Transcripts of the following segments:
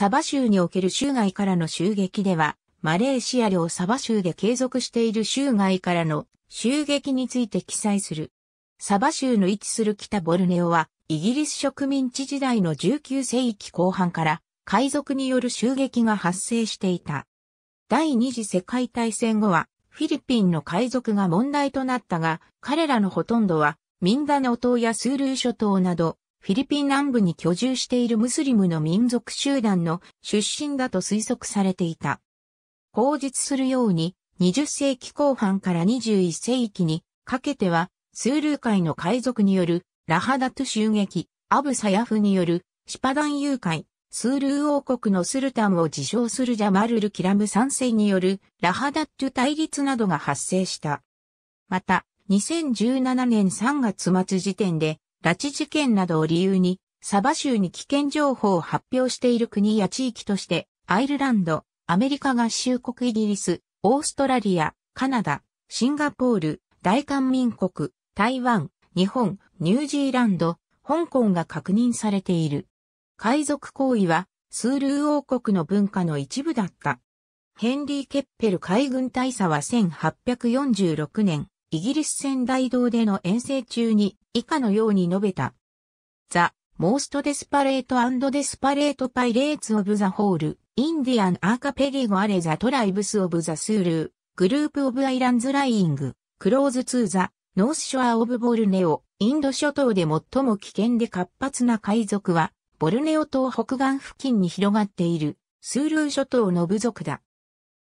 サバ州における州外からの襲撃では、マレーシア領サバ州で継続している州外からの襲撃について記載する。サバ州の位置する北ボルネオは、イギリス植民地時代の19世紀後半から海賊による襲撃が発生していた。第二次世界大戦後はフィリピンの海賊が問題となったが、彼らのほとんどはミンダナオ島やスールー諸島などフィリピン南部に居住しているムスリムの民族集団の出身だと推測されていた。口述するように、20世紀後半から21世紀にかけては、スールー海の海賊によるラハダトゥ襲撃、アブサヤフによるシパダン誘拐、スールー王国のスルタンを自称するジャマルル・キラム3世によるラハダットゥ対立などが発生した。また、2017年3月末時点で拉致事件などを理由に、サバ州に危険情報を発表している国や地域として、アイルランド、アメリカ合衆国イギリス、オーストラリア、カナダ、シンガポール、大韓民国、台湾、日本、ニュージーランド、香港が確認されている。海賊行為は、スールー王国の文化の一部だった。ヘンリー・ケッペル海軍大佐は1846年、イギリス戦大同での遠征中に以下のように述べた。ザ・モースト・デスパレート・アンド・デスパレート・パイレーツ・オブ・ザ・ホール、インディアン・アーカペリゴ・アレ・ザ・トライブス・オブ・ザ・スールー、グループ・オブ・アイランズ・ライング、クローズ・ツー・ザ・ノース・ショア・オブ・ボルネオ、インド諸島で最も危険で活発な海賊は、ボルネオ島北岸付近に広がっている、スールー諸島の部族だ。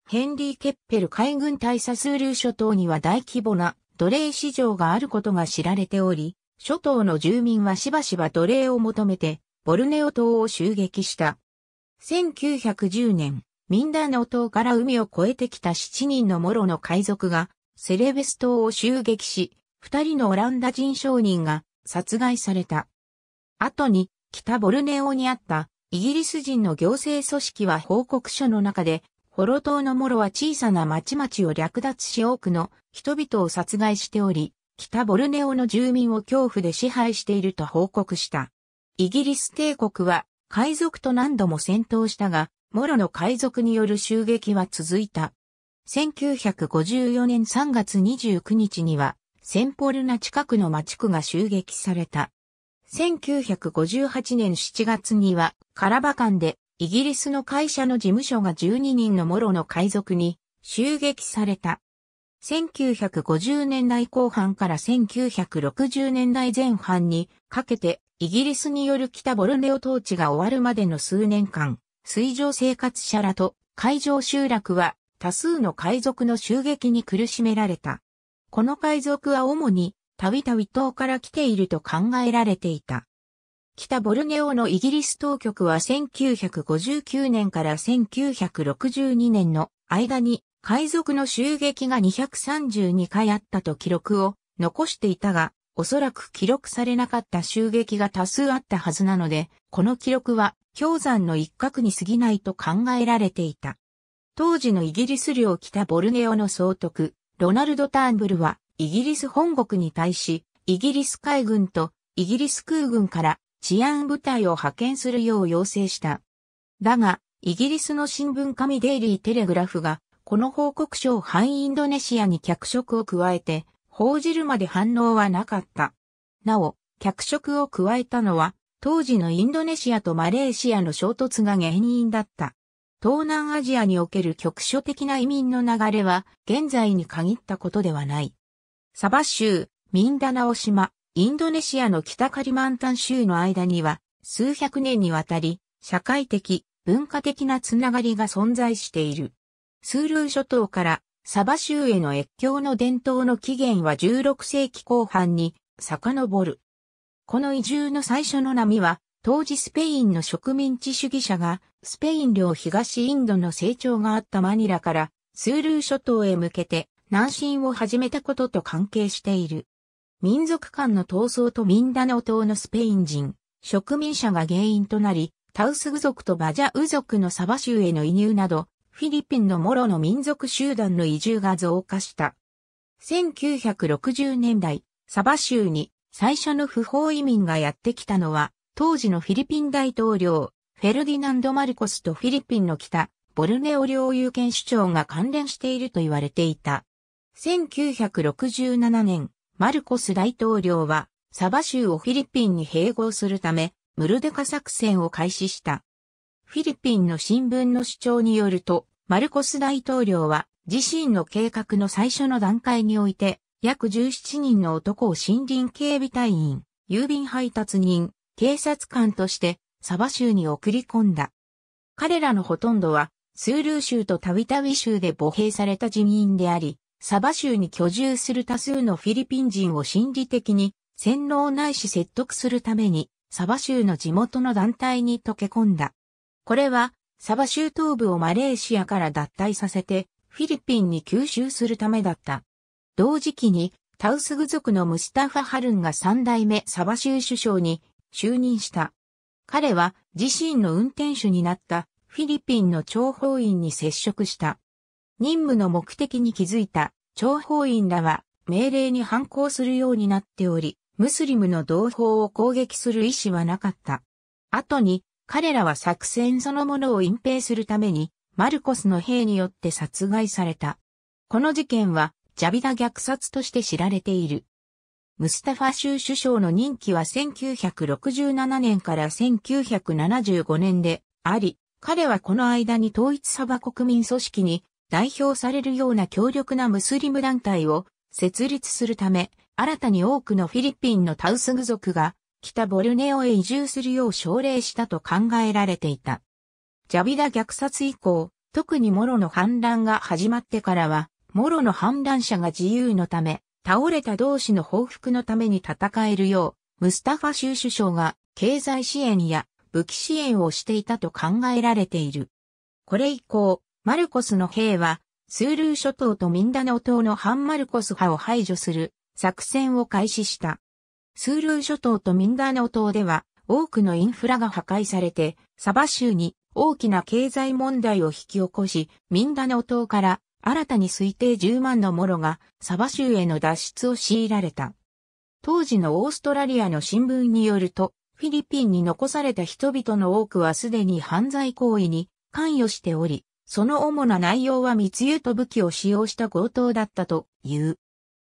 ヘンリー・ケッペル海軍大佐スールー諸島には大規模な奴隷市場があることが知られており、諸島の住民はしばしば奴隷を求めて、ボルネオ島を襲撃した。1910年、ミンダーノ島から海を越えてきた7人のモロの海賊が、セレベス島を襲撃し、2人のオランダ人商人が殺害された。後に、北ボルネオにあったイギリス人の行政組織は報告書の中で、ホロ島のモロは小さな町々を略奪し多くの人々を殺害しており、北ボルネオの住民を恐怖で支配していると報告した。イギリス帝国は海賊と何度も戦闘したが、モロの海賊による襲撃は続いた。1954年3月29日には、センポルナ近くの町区が襲撃された。1958年7月には、カラバカンでイギリスの会社の事務所が12人のモロの海賊に襲撃された。1950年代後半から1960年代前半にかけてイギリスによる北ボルネオ統治が終わるまでの数年間、水上生活者らと海上集落は多数の海賊の襲撃に苦しめられた。この海賊は主にたびたび島から来ていると考えられていた。北ボルネオのイギリス当局は1959年から1962年の間に海賊の襲撃が232回あったと記録を残していたが、おそらく記録されなかった襲撃が多数あったはずなので、この記録は氷山の一角に過ぎないと考えられていた。当時のイギリス領北ボルネオの総督、ロナルド・ターンブルは、イギリス本国に対し、イギリス海軍とイギリス空軍から治安部隊を派遣するよう要請した。だが、イギリスの新聞紙デイリー・テレグラフが、この報告書を反インドネシアに脚色を加えて、報じるまで反応はなかった。なお、脚色を加えたのは、当時のインドネシアとマレーシアの衝突が原因だった。東南アジアにおける局所的な移民の流れは現在に限ったことではない。サバ州、ミンダナオ島、インドネシアの北カリマンタン州の間には、数百年にわたり、社会的、文化的なつながりが存在している。スールー諸島からサバ州への越境の伝統の起源は16世紀後半に遡る。この移住の最初の波は、当時スペインの植民地主義者が、スペイン領東インドの成長があったマニラから、スールー諸島へ向けて、南進を始めたことと関係している。民族間の闘争とミンダナオ島のスペイン人、植民者が原因となり、タウスグ族とバジャウ族のサバ州への移入など、フィリピンのモロの民族集団の移住が増加した。1960年代、サバ州に最初の不法移民がやってきたのは、当時のフィリピン大統領、フェルディナンド・マルコスとフィリピンの北、ボルネオ領有権主張が関連していると言われていた。1967年、マルコス大統領は、サバ州をフィリピンに併合するため、ムルデカ作戦を開始した。フィリピンの新聞の主張によると、マルコス大統領は自身の計画の最初の段階において、約17人の男を森林警備隊員、郵便配達人、警察官としてサバ州に送り込んだ。彼らのほとんどは、スールー州とタビタビ州で母兵された人員であり、サバ州に居住する多数のフィリピン人を心理的に洗脳ないし説得するためにサバ州の地元の団体に溶け込んだ。これはサバ州東部をマレーシアから脱退させてフィリピンに吸収するためだった。同時期にタウスグ族のムスタファ・ハルンが三代目サバ州首相に就任した。彼は自身の運転手になったフィリピンの諜報員に接触した。任務の目的に気づいた諜報員らは命令に反抗するようになっており、ムスリムの同胞を攻撃する意思はなかった。後に彼らは作戦そのものを隠蔽するためにマルコスの兵によって殺害された。この事件はジャビダ虐殺として知られている。ムスタファ州首相の任期は1967年から1975年であり、彼はこの間に統一サバ国民組織に代表されるような強力なムスリム団体を設立するため、新たに多くのフィリピンのタウスグ族が北ボルネオへ移住するよう奨励したと考えられていた。ジャビダ虐殺以降、特にモロの反乱が始まってからは、モロの反乱者が自由のため、倒れた同士の報復のために戦えるよう、ムスタファ州首相が経済支援や武器支援をしていたと考えられている。これ以降、マルコスの兵は、スールー諸島とミンダナオ島のハンマルコス派を排除する作戦を開始した。スールー諸島とミンダナオ島では、多くのインフラが破壊されて、サバ州に大きな経済問題を引き起こし、ミンダナオ島から新たに推定10万のモロがサバ州への脱出を強いられた。当時のオーストラリアの新聞によると、フィリピンに残された人々の多くはすでに犯罪行為に関与しており、その主な内容は密輸と武器を使用した強盗だったという。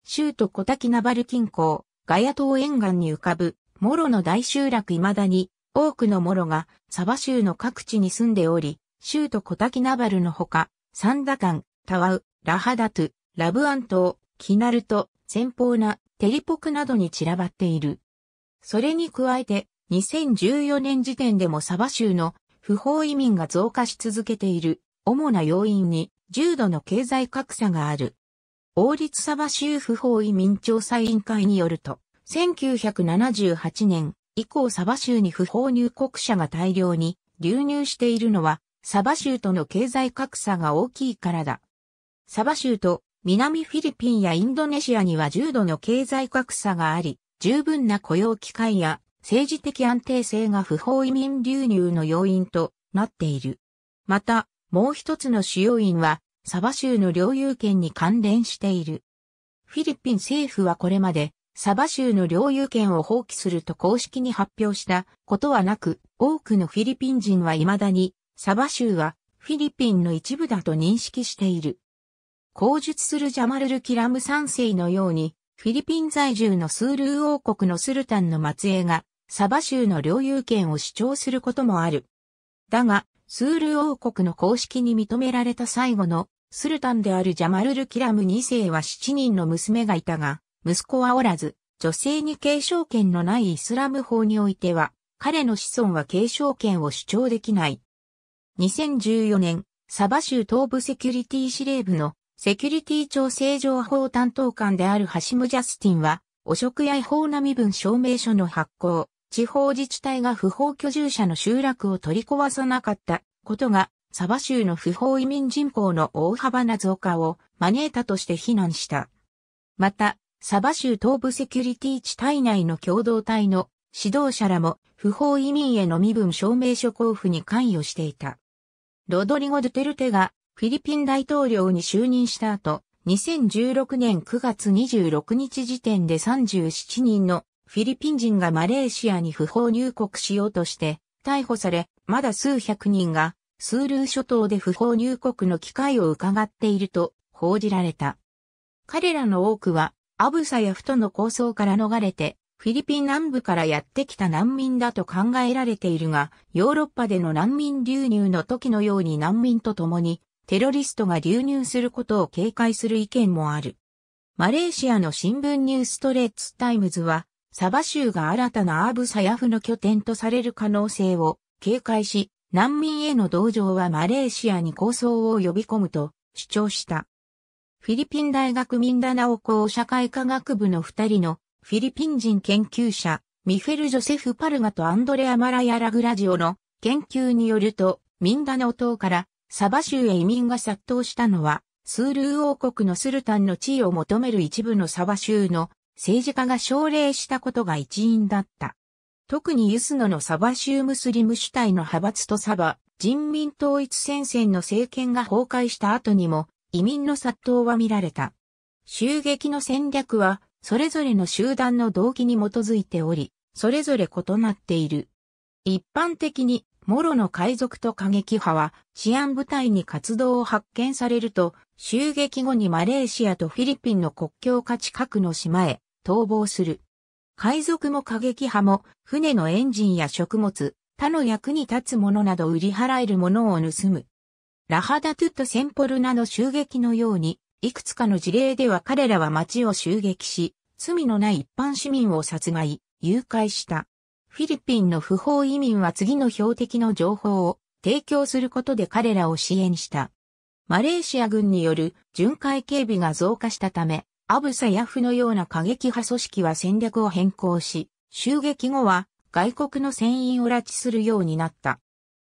州都小滝ナバル近郊、ガヤ島沿岸に浮かぶ、モロの大集落未だに、多くのモロが、サバ州の各地に住んでおり、州都小滝ナバルのほか、サンダカン、タワウ、ラハダトゥ、ラブアン島、キナルト、先方な、テリポクなどに散らばっている。それに加えて、2014年時点でもサバ州の不法移民が増加し続けている。主な要因に重度の経済格差がある。王立サバ州不法移民調査委員会によると、1978年以降サバ州に不法入国者が大量に流入しているのは、サバ州との経済格差が大きいからだ。サバ州と南フィリピンやインドネシアには重度の経済格差があり、十分な雇用機会や政治的安定性が不法移民流入の要因となっている。また、もう一つの主要因は、サバ州の領有権に関連している。フィリピン政府はこれまで、サバ州の領有権を放棄すると公式に発表したことはなく、多くのフィリピン人は未だに、サバ州はフィリピンの一部だと認識している。口述するジャマルル・キラム三世のように、フィリピン在住のスールー王国のスルタンの末裔が、サバ州の領有権を主張することもある。だが、スール王国の公式に認められた最後のスルタンであるジャマルル・キラム2世は7人の娘がいたが、息子はおらず、女性に継承権のないイスラム法においては、彼の子孫は継承権を主張できない。2014年、サバ州東部セキュリティ司令部のセキュリティ調整情報担当官であるハシム・ジャスティンは、汚職や違法な身分証明書の発行、地方自治体が不法居住者の集落を取り壊さなかったことが、サバ州の不法移民人口の大幅な増加を招いたとして非難した。また、サバ州東部セキュリティ地帯内の共同体の指導者らも不法移民への身分証明書交付に関与していた。ロドリゴ・ドゥテルテがフィリピン大統領に就任した後、2016年9月26日時点で37人のフィリピン人がマレーシアに不法入国しようとして、逮捕され、まだ数百人が、スールー諸島で不法入国の機会を伺っていると報じられた。彼らの多くは、アブサやフトの構想から逃れて、フィリピン南部からやってきた難民だと考えられているが、ヨーロッパでの難民流入の時のように難民と共に、テロリストが流入することを警戒する意見もある。マレーシアの新聞ニューストレッツタイムズは、サバ州が新たなアーブ・サヤフの拠点とされる可能性を警戒し、難民への同情はマレーシアに抗争を呼び込むと主張した。フィリピン大学ミンダナオ校社会科学部の二人のフィリピン人研究者、ミフェル・ジョセフ・パルガとアンドレア・マライア・ラグラジオの研究によると、ミンダナオ島からサバ州へ移民が殺到したのは、スールー王国のスルタンの地位を求める一部のサバ州の政治家が奨励したことが一因だった。特にユスノのサバシウムスリム主体の派閥とサバ人民統一戦線の政権が崩壊した後にも移民の殺到は見られた。襲撃の戦略はそれぞれの集団の動機に基づいており、それぞれ異なっている。一般的に、モロの海賊と過激派は治安部隊に活動を発見されると、襲撃後にマレーシアとフィリピンの国境価値核の島へ逃亡する。海賊も過激派も、船のエンジンや食物、他の役に立つものなど売り払えるものを盗む。ラハダトゥット・センポルナの襲撃のように、いくつかの事例では彼らは町を襲撃し、罪のない一般市民を殺害、誘拐した。フィリピンの不法移民は次の標的の情報を提供することで彼らを支援した。マレーシア軍による巡回警備が増加したため、アブサヤフのような過激派組織は戦略を変更し、襲撃後は外国の船員を拉致するようになった。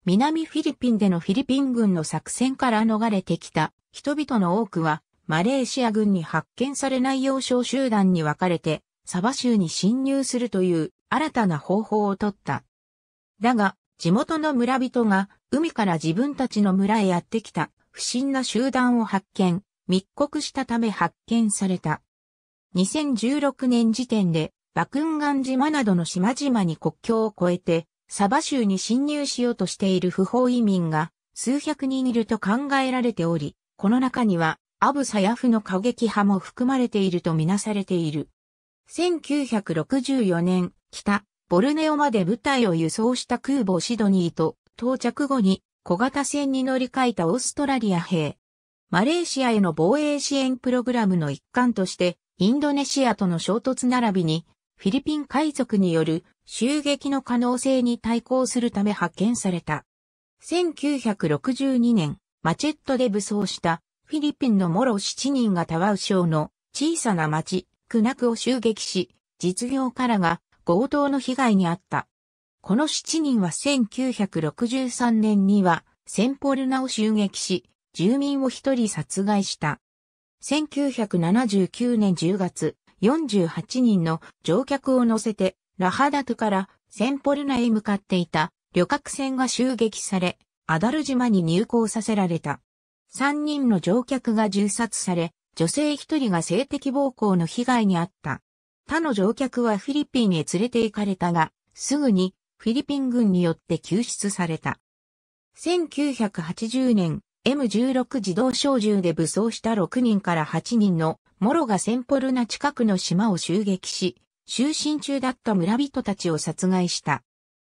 南フィリピンでのフィリピン軍の作戦から逃れてきた人々の多くは、マレーシア軍に発見されない幼少集団に分かれて、サバ州に侵入するという新たな方法をとった。だが、地元の村人が海から自分たちの村へやってきた不審な集団を発見、密告したため発見された。2016年時点で、バクンガン島などの島々に国境を越えて、サバ州に侵入しようとしている不法移民が数百人いると考えられており、この中にはアブサヤフの過激派も含まれているとみなされている。1964年、北、ボルネオまで部隊を輸送した空母シドニーと到着後に小型船に乗り換えたオーストラリア兵マレーシアへの防衛支援プログラムの一環として、インドネシアとの衝突並びに、フィリピン海賊による襲撃の可能性に対抗するため派遣された。1962年、マチェットで武装したフィリピンのモロ7人がタワウ省の小さな町、クナクを襲撃し、実業家らが強盗の被害に遭った。この7人は1963年にはセンポルナを襲撃し、住民を一人殺害した。1979年10月、48人の乗客を乗せて、ラハダトからセンポルナへ向かっていた旅客船が襲撃され、アダル島に入港させられた。3人の乗客が銃殺され、女性一人が性的暴行の被害に遭った。他の乗客はフィリピンへ連れて行かれたが、すぐにフィリピン軍によって救出された。1980年 M16 自動小銃で武装した6人から8人のモロがセンポルナ近くの島を襲撃し、就寝中だった村人たちを殺害した。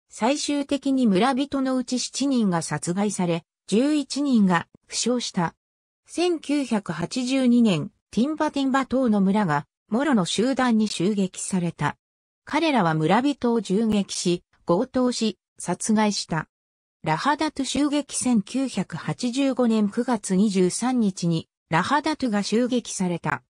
最終的に村人のうち7人が殺害され、11人が負傷した。1982年、ティンバティンバ島の村が、モロの集団に襲撃された。彼らは村人を銃撃し、強盗し、殺害した。ラハダトゥ襲撃1985年9月23日にラハダトゥが襲撃された。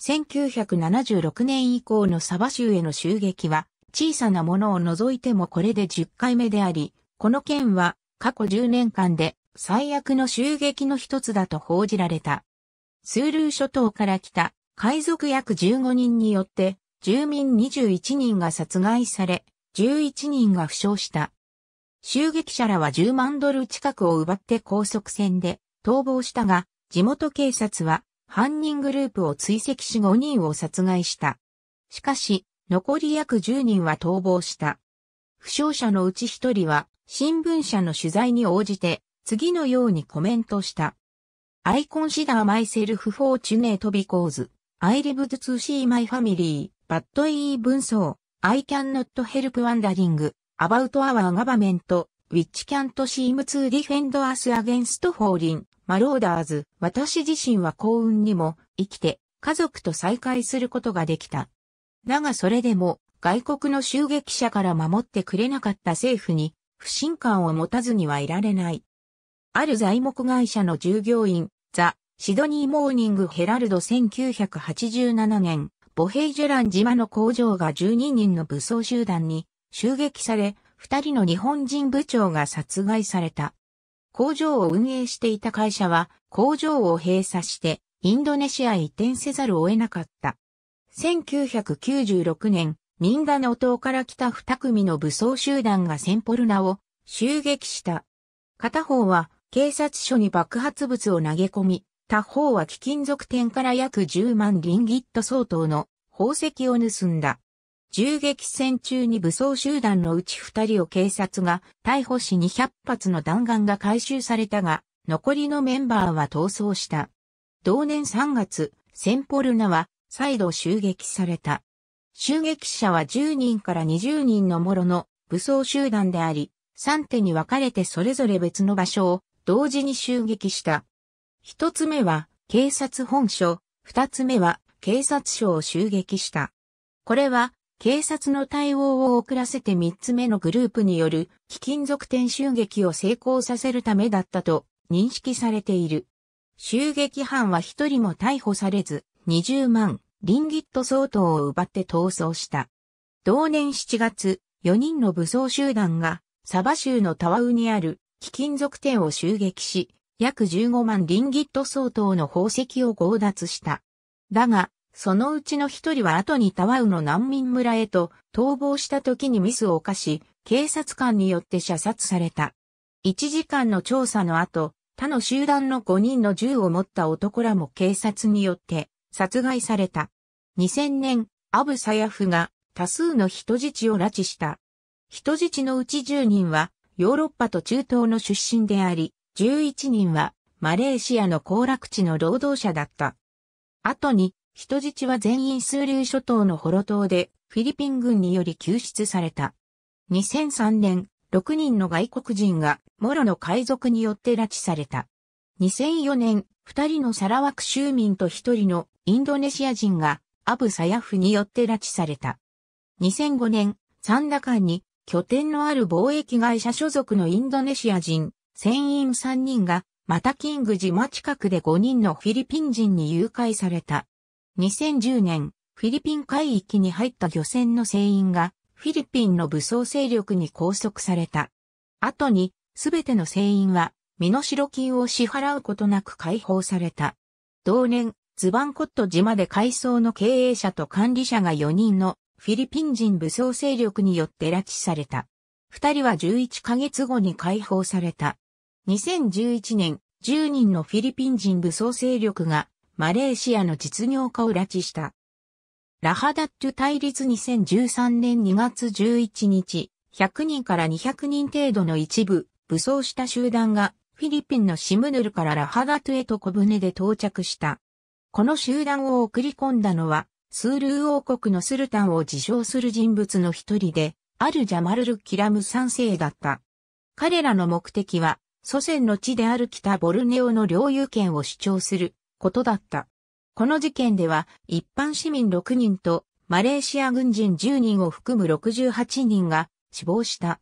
1976年以降のサバ州への襲撃は小さなものを除いてもこれで10回目であり、この件は過去10年間で最悪の襲撃の一つだと報じられた。スールー諸島から来た海賊約15人によって住民21人が殺害され、11人が負傷した。襲撃者らは10万ドル近くを奪って高速船で逃亡したが、地元警察は犯人グループを追跡し5人を殺害した。しかし、残り約10人は逃亡した。負傷者のうち1人は新聞社の取材に応じて次のようにコメントした。アイコンシダーマイセルフフォーチュネートビコーズ。I live to see my family, but even so, I cannot help wondering about our government, which can't seem to defend us against falling, marauders, 私自身は幸運にも生きて家族と再会することができた。だがそれでも外国の襲撃者から守ってくれなかった政府に不信感を持たずにはいられない。ある材木会社の従業員、ザ・シドニー・モーニング・ヘラルド1987年、ボヘイジュラン島の工場が12人の武装集団に襲撃され、二人の日本人部長が殺害された。工場を運営していた会社は工場を閉鎖してインドネシアへ移転せざるを得なかった。1996年、ミンダの島から来た二組の武装集団がセンポルナを襲撃した。片方は警察署に爆発物を投げ込み、他方は貴金属店から約10万リンギット相当の宝石を盗んだ。銃撃戦中に武装集団のうち2人を警察が逮捕し200発の弾丸が回収されたが、残りのメンバーは逃走した。同年3月、センポルナは再度襲撃された。襲撃者は10人から20人のもろの武装集団であり、3手に分かれてそれぞれ別の場所を同時に襲撃した。一つ目は警察本署、二つ目は警察署を襲撃した。これは警察の対応を遅らせて三つ目のグループによる貴金属店襲撃を成功させるためだったと認識されている。襲撃犯は一人も逮捕されず、20万リンギット相当を奪って逃走した。同年7月、4人の武装集団がサバ州のタワウにある貴金属店を襲撃し、約15万リンギット相当の宝石を強奪した。だが、そのうちの一人は後にタワウの難民村へと逃亡した時にミスを犯し、警察官によって射殺された。1時間の調査の後、他の集団の5人の銃を持った男らも警察によって殺害された。2000年、アブサヤフが多数の人質を拉致した。人質のうち10人はヨーロッパと中東の出身であり、11人はマレーシアの行楽地の労働者だった。後に人質は全員数流諸島のホロ島でフィリピン軍により救出された。2003年、6人の外国人がモロの海賊によって拉致された。2004年、2人のサラワク州民と1人のインドネシア人がアブ・サヤフによって拉致された。2005年、サンダカンに拠点のある貿易会社所属のインドネシア人、船員3人が、マタキング島近くで5人のフィリピン人に誘拐された。2010年、フィリピン海域に入った漁船の船員が、フィリピンの武装勢力に拘束された。後に、すべての船員は、身代金を支払うことなく解放された。同年、ズバンコット島で海藻の経営者と管理者が4人のフィリピン人武装勢力によって拉致された。2人は11ヶ月後に解放された。2011年、10人のフィリピン人武装勢力がマレーシアの実業家を拉致した。ラハダット対立2013年2月11日、100人から200人程度の一部、武装した集団がフィリピンのシムヌルからラハダトゥへと小舟で到着した。この集団を送り込んだのは、スールー王国のスルタンを自称する人物の一人で、アル・ジャマルル・キラム三世だった。彼らの目的は、祖先の地である北ボルネオの領有権を主張することだった。この事件では一般市民6人とマレーシア軍人10人を含む68人が死亡した。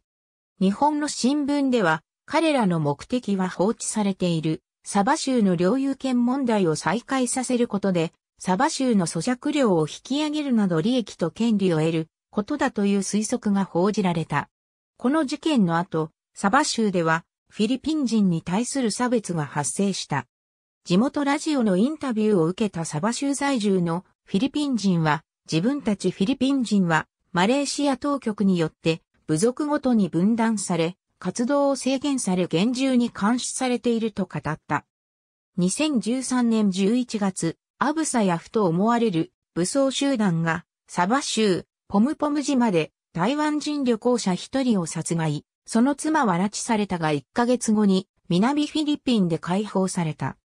日本の新聞では彼らの目的は放置されているサバ州の領有権問題を再開させることでサバ州の咀嚼量を引き上げるなど利益と権利を得ることだという推測が報じられた。この事件の後、サバ州ではフィリピン人に対する差別が発生した。地元ラジオのインタビューを受けたサバ州在住のフィリピン人は、自分たちフィリピン人は、マレーシア当局によって、部族ごとに分断され、活動を制限され厳重に監視されていると語った。2013年11月、アブサヤフと思われる武装集団が、サバ州、ポムポム島で台湾人旅行者一人を殺害、その妻は拉致されたが1ヶ月後に南フィリピンで解放された。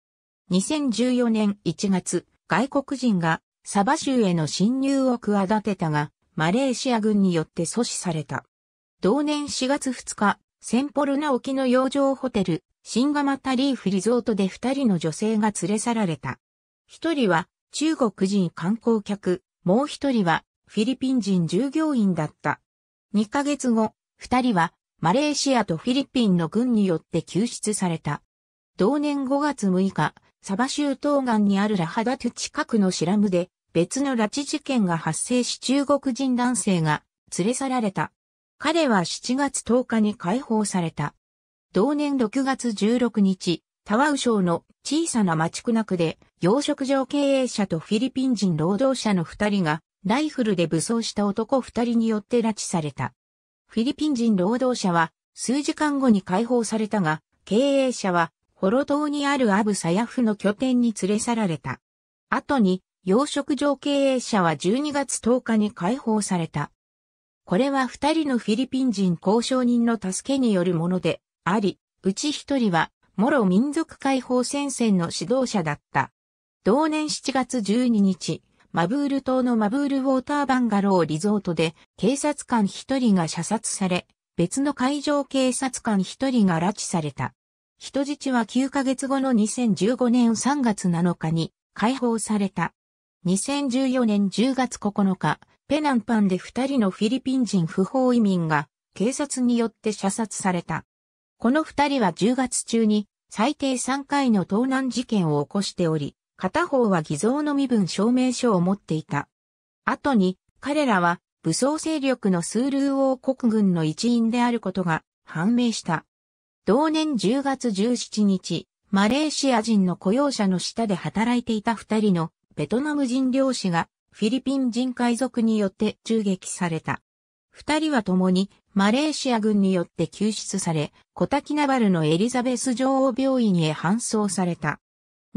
2014年1月、外国人がサバ州への侵入を企てたが、マレーシア軍によって阻止された。同年4月2日、センポルナ沖の洋上ホテル、シンガマタリーフリゾートで2人の女性が連れ去られた。1人は中国人観光客、もう1人はフィリピン人従業員だった。2ヶ月後、2人はマレーシアとフィリピンの軍によって救出された。同年5月6日、サバ州東岸にあるラハダトゥ近くのシラムで別の拉致事件が発生し中国人男性が連れ去られた。彼は7月10日に解放された。同年6月16日、タワウ省の小さな町クナ区で養殖場経営者とフィリピン人労働者の二人がライフルで武装した男二人によって拉致された。フィリピン人労働者は数時間後に解放されたが、経営者はホロ島にあるアブサヤフの拠点に連れ去られた。後に、養殖場経営者は12月10日に解放された。これは二人のフィリピン人交渉人の助けによるものであり、うち一人は、モロ民族解放戦線の指導者だった。同年7月12日、マブール島のマブールウォーターバンガローリゾートで警察官一人が射殺され、別の海上警察官一人が拉致された。人質は9ヶ月後の2015年3月7日に解放された。2014年10月9日、ペナンパンで2人のフィリピン人不法移民が警察によって射殺された。この2人は10月中に最低3回の盗難事件を起こしており、片方は偽造の身分証明書を持っていた。後に彼らは武装勢力のスールー王国軍の一員であることが判明した。同年10月17日、マレーシア人の雇用者の下で働いていた二人のベトナム人漁師がフィリピン人海賊によって銃撃された。二人は共にマレーシア軍によって救出され、コタキナバルのエリザベス女王病院へ搬送された。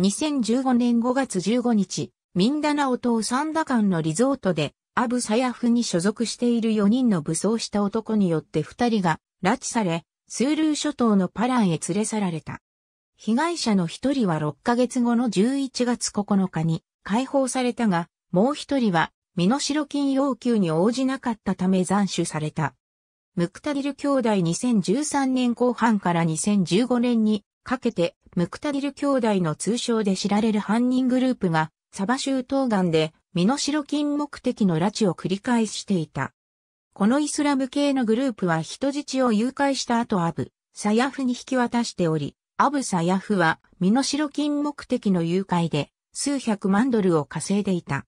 2015年5月15日、ミンダナオ島サンダカンのリゾートで、アブサヤフに所属している4人の武装した男によって二人が拉致され、スールー諸島のパランへ連れ去られた。被害者の一人は6ヶ月後の11月9日に解放されたが、もう一人は身代金要求に応じなかったため斬首された。ムクタディル兄弟2013年後半から2015年にかけてムクタディル兄弟の通称で知られる犯人グループがサバ州東岸で身代金目的の拉致を繰り返していた。このイスラム系のグループは人質を誘拐した後アブ、サヤフに引き渡しており、アブサヤフは身代金目的の誘拐で数百万ドルを稼いでいた。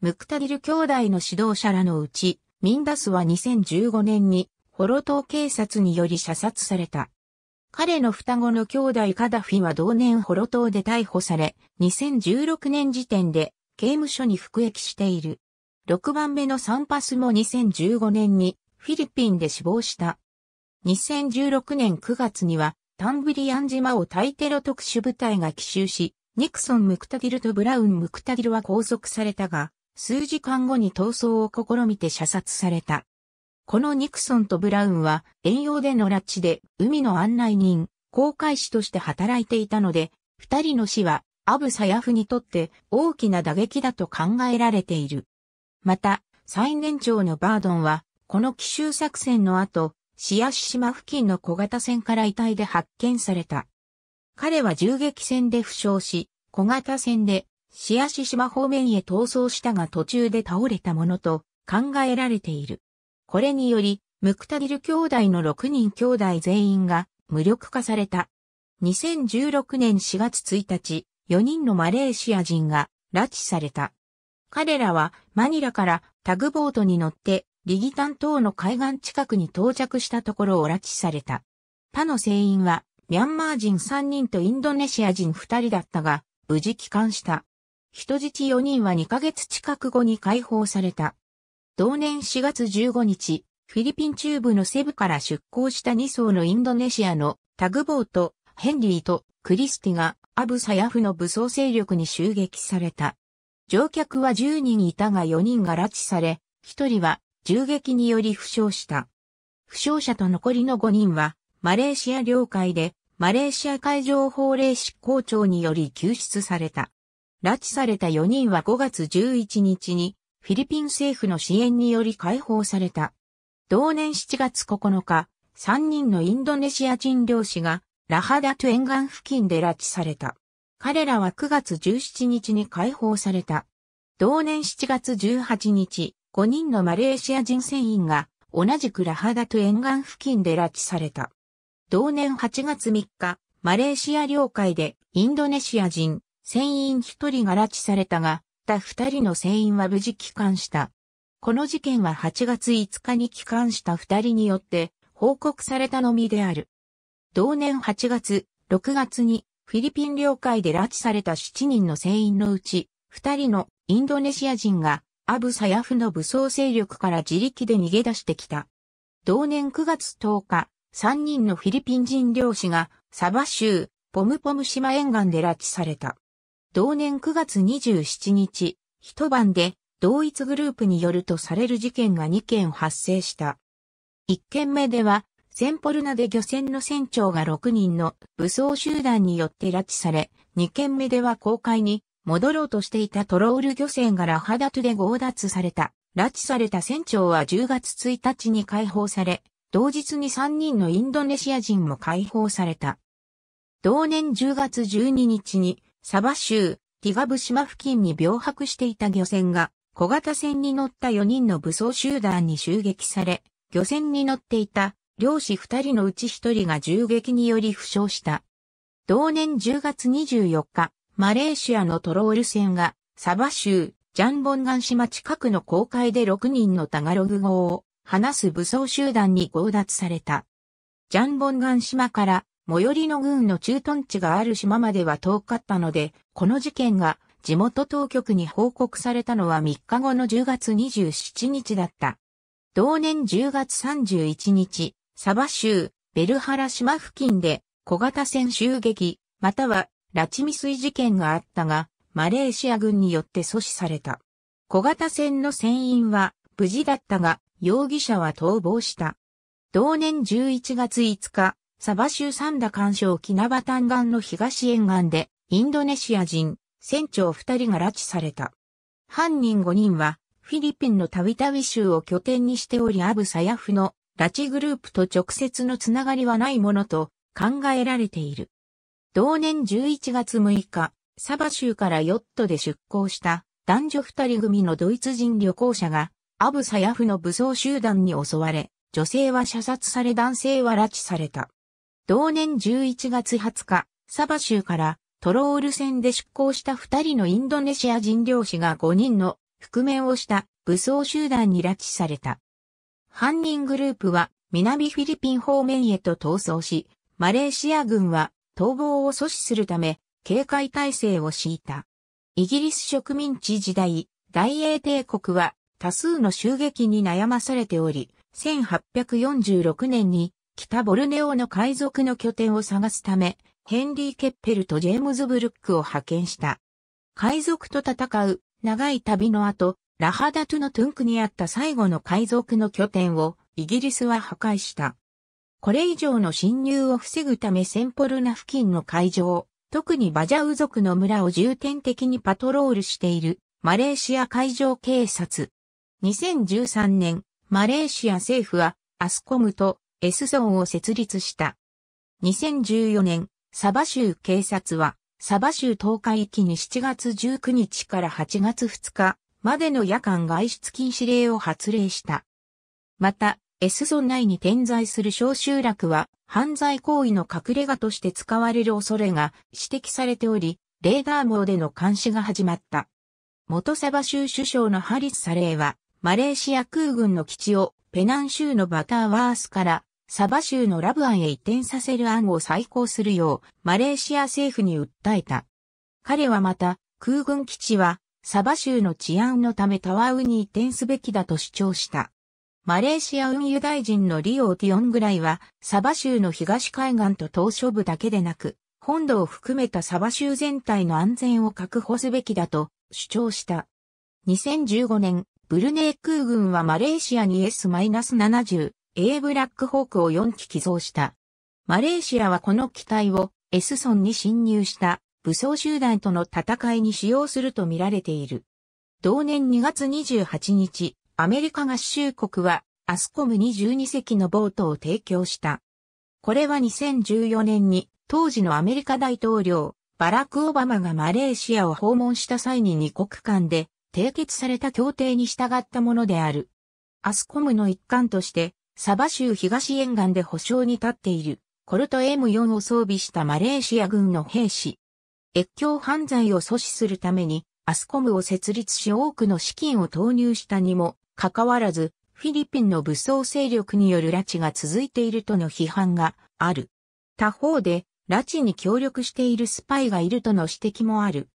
ムクタディル兄弟の指導者らのうち、ミンダスは2015年にホロ島警察により射殺された。彼の双子の兄弟カダフィは同年ホロ島で逮捕され、2016年時点で刑務所に服役している。6番目のサンパスも2015年にフィリピンで死亡した。2016年9月にはタンブリアン島を対テロ特殊部隊が奇襲し、ニクソン・ムクタディルとブラウン・ムクタディルは拘束されたが、数時間後に逃走を試みて射殺された。このニクソンとブラウンは遠洋での拉致で海の案内人、航海士として働いていたので、二人の死はアブ・サヤフにとって大きな打撃だと考えられている。また、最年長のバードンは、この奇襲作戦の後、シアシ島付近の小型船から遺体で発見された。彼は銃撃戦で負傷し、小型船でシアシ島方面へ逃走したが途中で倒れたものと考えられている。これにより、ムクタディル兄弟の6人兄弟全員が無力化された。2016年4月1日、4人のマレーシア人が拉致された。彼らはマニラからタグボートに乗ってリギタン島の海岸近くに到着したところを拉致された。他の船員はミャンマー人3人とインドネシア人2人だったが、無事帰還した。人質4人は2ヶ月近く後に解放された。同年4月15日、フィリピン中部のセブから出港した2艘のインドネシアのタグボート、ヘンリーとクリスティがアブサヤフの武装勢力に襲撃された。乗客は10人いたが4人が拉致され、1人は銃撃により負傷した。負傷者と残りの5人は、マレーシア領海で、マレーシア海上法令執行庁により救出された。拉致された4人は5月11日に、フィリピン政府の支援により解放された。同年7月9日、3人のインドネシア人漁師が、ラハダトゥ沿岸付近で拉致された。彼らは9月17日に解放された。同年7月18日、5人のマレーシア人船員が同じくラハダト沿岸付近で拉致された。同年8月3日、マレーシア領海でインドネシア人、船員1人が拉致されたが、他2人の船員は無事帰還した。この事件は8月5日に帰還した2人によって報告されたのみである。同年8月、6月にフィリピン領海で拉致された7人の船員のうち、2人のインドネシア人がアブサヤフの武装勢力から自力で逃げ出してきた。同年9月10日、3人のフィリピン人漁師がサバ州ポムポム島沿岸で拉致された。同年9月27日、一晩で同一グループによるとされる事件が2件発生した。1件目ではセンポルナで漁船の船長が6人の武装集団によって拉致され、2件目では公開に戻ろうとしていたトロール漁船がラハダトゥで強奪された。拉致された船長は10月1日に解放され、同日に3人のインドネシア人も解放された。同年10月12日に、サバ州、ティガブ島付近に病泊していた漁船が、小型船に乗った4人の武装集団に襲撃され、漁船に乗っていた漁師二人のうち一人が銃撃により負傷した。同年10月24日、マレーシアのトロール船が、サバ州、ジャンボンガン島近くの公海で6人のタガログ号を話す武装集団に強奪された。ジャンボンガン島から最寄りの軍の駐屯地がある島までは遠かったので、この事件が地元当局に報告されたのは3日後の10月27日だった。同年10月31日、サバ州、ベルハラ島付近で小型船襲撃、または拉致未遂事件があったが、マレーシア軍によって阻止された。小型船の船員は無事だったが、容疑者は逃亡した。同年11月5日、サバ州サンダ干渉キナバタン岸の東沿岸で、インドネシア人、船長2人が拉致された。犯人5人は、フィリピンのタビタビ州を拠点にしておりアブサヤフの拉致グループと直接のつながりはないものと考えられている。同年11月6日、サバ州からヨットで出港した男女二人組のドイツ人旅行者がアブサヤフの武装集団に襲われ、女性は射殺され男性は拉致された。同年11月20日、サバ州からトロール船で出港した二人のインドネシア人漁師が5人の覆面をした武装集団に拉致された。犯人グループは南フィリピン方面へと逃走し、マレーシア軍は逃亡を阻止するため警戒態勢を敷いた。イギリス植民地時代、大英帝国は多数の襲撃に悩まされており、1846年に北ボルネオの海賊の拠点を探すため、ヘンリー・ケッペルとジェームズ・ブルックを派遣した。海賊と戦う長い旅の後、ラハダトゥのトゥンクにあった最後の海賊の拠点をイギリスは破壊した。これ以上の侵入を防ぐためセンポルナ付近の海上、特にバジャウ族の村を重点的にパトロールしているマレーシア海上警察。2013年、マレーシア政府はアスコムとエスゾンを設立した。2014年、サバ州警察はサバ州東海域に7月19日から8月2日、までの夜間外出禁止令を発令した。また、S ゾ内に点在する小集落は犯罪行為の隠れ家として使われる恐れが指摘されており、レーダー網での監視が始まった。元サバ州首相のハリス・サレーは、マレーシア空軍の基地をペナン州のバターワースからサバ州のラブアンへ移転させる案を再考するようマレーシア政府に訴えた。彼はまた空軍基地はサバ州の治安のためタワウに移転すべきだと主張した。マレーシア運輸大臣のリオ・ティオンぐらいは、サバ州の東海岸と島嶼部だけでなく、本土を含めたサバ州全体の安全を確保すべきだと主張した。2015年、ブルネイ空軍はマレーシアに S-70A ブラックホークを4機寄贈した。マレーシアはこの機体を S ソンに侵入した武装集団との戦いに使用すると見られている。同年2月28日、アメリカ合衆国はアスコム22隻のボートを提供した。これは2014年に当時のアメリカ大統領バラク・オバマがマレーシアを訪問した際に2国間で締結された協定に従ったものである。アスコムの一環としてサバ州東沿岸で保障に立っているコルト M4 を装備したマレーシア軍の兵士越境犯罪を阻止するために、アスコムを設立し多くの資金を投入したにも、かかわらず、フィリピンの武装勢力による拉致が続いているとの批判がある。他方で、拉致に協力しているスパイがいるとの指摘もある。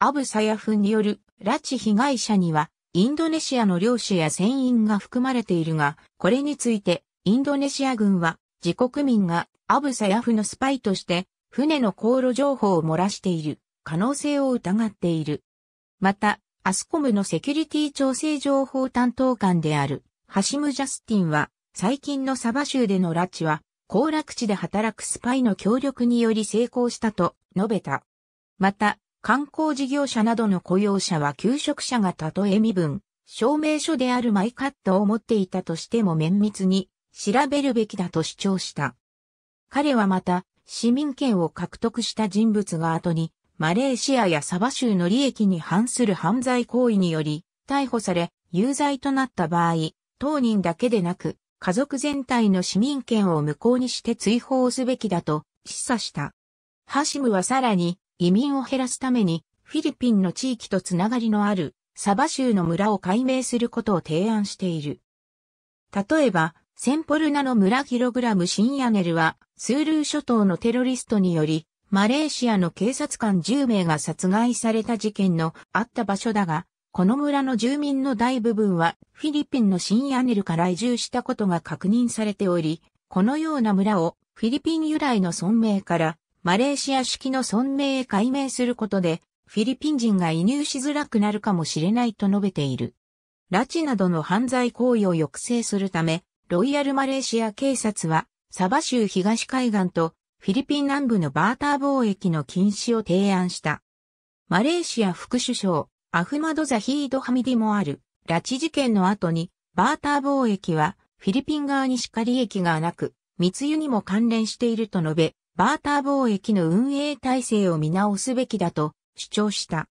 アブサヤフによる拉致被害者には、インドネシアの領主や船員が含まれているが、これについて、インドネシア軍は、自国民がアブサヤフのスパイとして船の航路情報を漏らしている可能性を疑っている。また、アスコムのセキュリティ調整情報担当官であるハシム・ジャスティンは、最近のサバ州での拉致は、行楽地で働くスパイの協力により成功したと述べた。また、観光事業者などの雇用者は求職者がたとえ身分、証明書であるマイカットを持っていたとしても綿密に調べるべきだと主張した。彼はまた、市民権を獲得した人物が後に、マレーシアやサバ州の利益に反する犯罪行為により、逮捕され、有罪となった場合、当人だけでなく、家族全体の市民権を無効にして追放すべきだと示唆した。ハシムはさらに移民を減らすためにフィリピンの地域とつながりのあるサバ州の村を解明することを提案している。例えばセンポルナの村キログラムシンヤネルは、スールー諸島のテロリストにより、マレーシアの警察官10名が殺害された事件のあった場所だが、この村の住民の大部分はフィリピンのシンヤネルから移住したことが確認されており、このような村をフィリピン由来の村名からマレーシア式の村名へ改名することで、フィリピン人が移入しづらくなるかもしれないと述べている。拉致などの犯罪行為を抑制するため、ロイヤルマレーシア警察は、サバ州東海岸とフィリピン南部のバーター貿易の禁止を提案した。マレーシア副首相、アフマドザヒード・ハミディもある、拉致事件の後に、バーター貿易は、フィリピン側にしか利益がなく、密輸にも関連していると述べ、バーター貿易の運営体制を見直すべきだと主張した。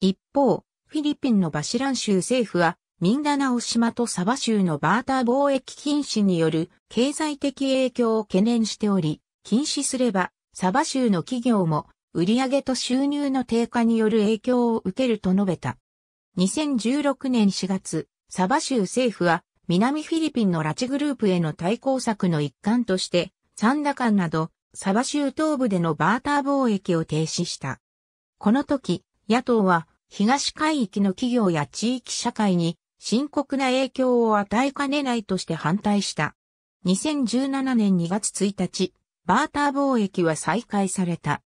一方、フィリピンのバシラン州政府はミンダナオ島とサバ州のバーター貿易禁止による経済的影響を懸念しており、禁止すればサバ州の企業も売上と収入の低下による影響を受けると述べた。2016年4月、サバ州政府は南フィリピンの拉致グループへの対抗策の一環として、サンダカンなど、サバ州東部でのバーター貿易を停止した。この時、野党は東海域の企業や地域社会に深刻な影響を与えかねないとして反対した。2017年2月1日、バーター貿易は再開された。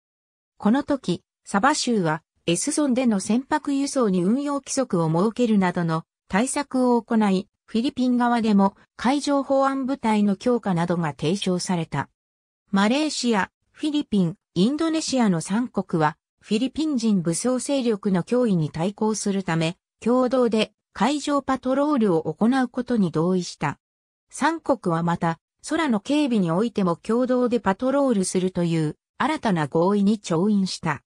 この時、サバ州は S ゾンでの船舶輸送に運用規則を設けるなどの対策を行い、フィリピン側でも海上保安部隊の強化などが提唱された。マレーシア、フィリピン、インドネシアの3国は、フィリピン人武装勢力の脅威に対抗するため、共同で海上パトロールを行うことに同意した。三国はまた、空の警備においても共同でパトロールするという新たな合意に調印した。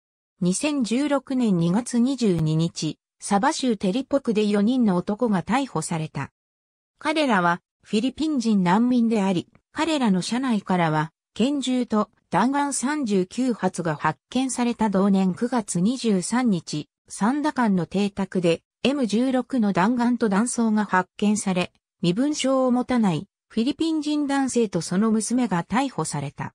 2016年2月22日、サバ州テリポクで4人の男が逮捕された。彼らはフィリピン人難民であり、彼らの車内からは拳銃と弾丸39発が発見された同年9月23日、サンダ間の邸宅で M16 の弾丸と弾倉が発見され、身分証を持たないフィリピン人男性とその娘が逮捕された。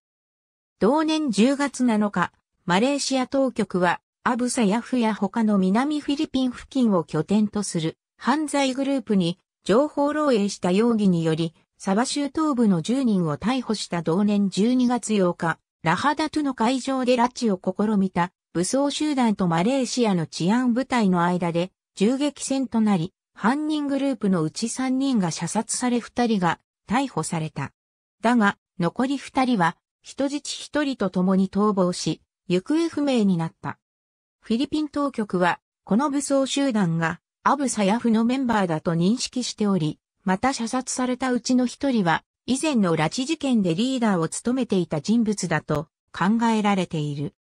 同年10月7日、マレーシア当局はアブサヤフや他の南フィリピン付近を拠点とする犯罪グループに情報漏洩した容疑により、サバ州東部の10人を逮捕した同年12月8日、ラハダトゥの会場で拉致を試みた武装集団とマレーシアの治安部隊の間で銃撃戦となり、犯人グループのうち3人が射殺され2人が逮捕された。だが、残り2人は人質1人と共に逃亡し、行方不明になった。フィリピン当局は、この武装集団がアブサヤフのメンバーだと認識しており、また射殺されたうちの1人は、以前の拉致事件でリーダーを務めていた人物だと考えられている。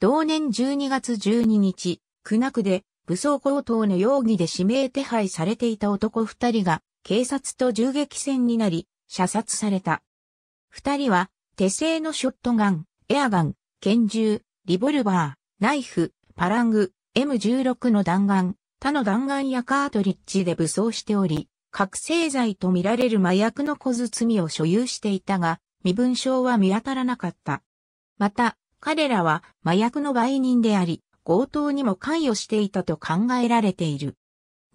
同年12月12日、苦なくで武装高等の容疑で指名手配されていた男二人が、警察と銃撃戦になり、射殺された。二人は、手製のショットガン、エアガン、拳銃、リボルバー、ナイフ、パラング、M16 の弾丸、他の弾丸やカートリッジで武装しており、覚醒剤とみられる麻薬の小包を所有していたが、身分証は見当たらなかった。また、彼らは麻薬の売人であり、強盗にも関与していたと考えられている。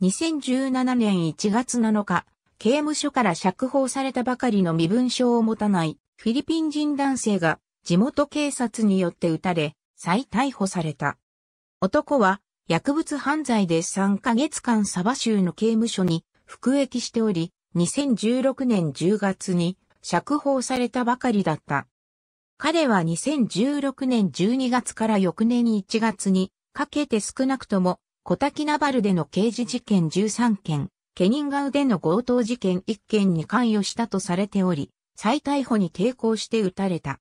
2017年1月7日、刑務所から釈放されたばかりの身分証を持たないフィリピン人男性が地元警察によって撃たれ、再逮捕された。男は薬物犯罪で3ヶ月間サバ州の刑務所に服役しており、2016年10月に釈放されたばかりだった。彼は2016年12月から翌年1月にかけて少なくとも小滝ナバルでの刑事事件13件、ケニンガウでの強盗事件1件に関与したとされており、再逮捕に抵抗して撃たれた。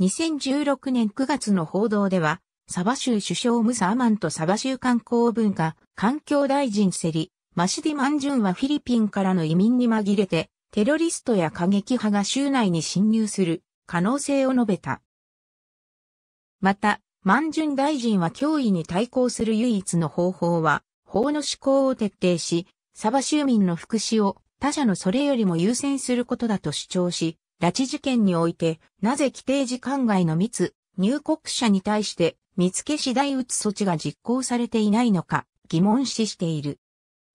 2016年9月の報道では、サバ州首相ムサアマンとサバ州観光文化、環境大臣セリ、マシディ・マンジュンはフィリピンからの移民に紛れて、テロリストや過激派が州内に侵入する可能性を述べた。また、満順大臣は脅威に対抗する唯一の方法は、法の施行を徹底し、サバ州民の福祉を他者のそれよりも優先することだと主張し、拉致事件において、なぜ規定時間外の密、入国者に対して、見つけ次第打つ措置が実行されていないのか、疑問視している。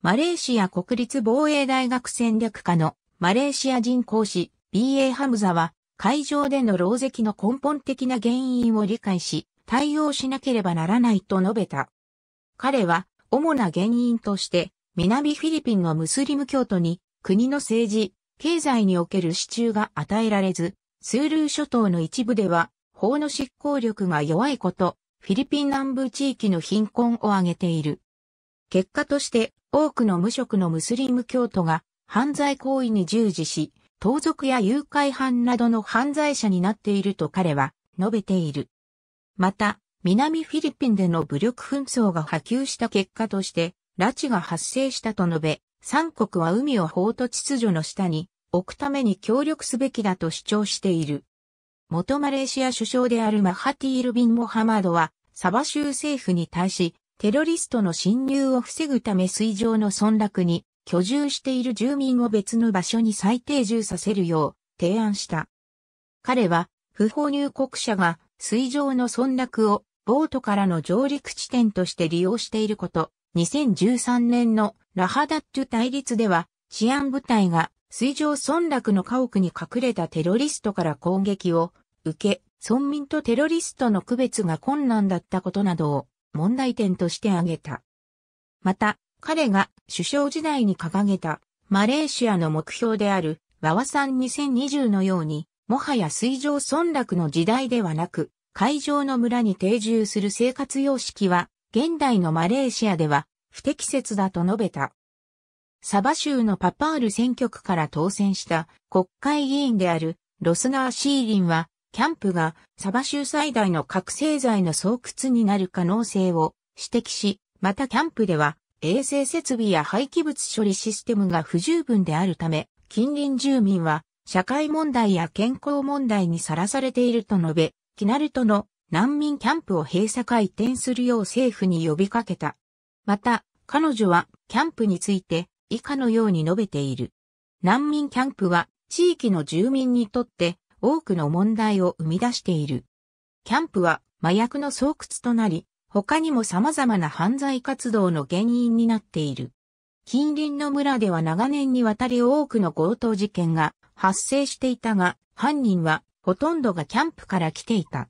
マレーシア国立防衛大学戦略科のマレーシア人講師 B.A. ハムザは会場での狼藉の根本的な原因を理解し、対応しなければならないと述べた。彼は、主な原因として、南フィリピンのムスリム教徒に、国の政治、経済における支柱が与えられず、スールー諸島の一部では、法の執行力が弱いこと、フィリピン南部地域の貧困を挙げている。結果として、多くの無職のムスリム教徒が犯罪行為に従事し、盗賊や誘拐犯などの犯罪者になっていると彼は述べている。また、南フィリピンでの武力紛争が波及した結果として、拉致が発生したと述べ、三国は海を法と秩序の下に置くために協力すべきだと主張している。元マレーシア首相であるマハティール・ビン・モハマドは、サバ州政府に対し、テロリストの侵入を防ぐため水上の村落に居住している住民を別の場所に再定住させるよう提案した。彼は、不法入国者が水上の村落をボートからの上陸地点として利用していること、2013年のラハダッュ対立では治安部隊が水上村落の家屋に隠れたテロリストから攻撃を受け、村民とテロリストの区別が困難だったことなどを問題点として挙げた。また、彼が首相時代に掲げたマレーシアの目標であるワワさん2020のように、もはや水上村落の時代ではなく、海上の村に定住する生活様式は、現代のマレーシアでは不適切だと述べた。サバ州のパパール選挙区から当選した国会議員であるロスナー・シーリンは、キャンプがサバ州最大の覚醒剤の巣窟になる可能性を指摘し、またキャンプでは衛生設備や廃棄物処理システムが不十分であるため、近隣住民は社会問題や健康問題にさらされていると述べ、キナルトの難民キャンプを閉鎖回転するよう政府に呼びかけた。また、彼女はキャンプについて以下のように述べている。難民キャンプは地域の住民にとって多くの問題を生み出している。キャンプは麻薬の巣窟となり、他にも様々な犯罪活動の原因になっている。近隣の村では長年にわたり多くの強盗事件が発生していたが、犯人はほとんどがキャンプから来ていた。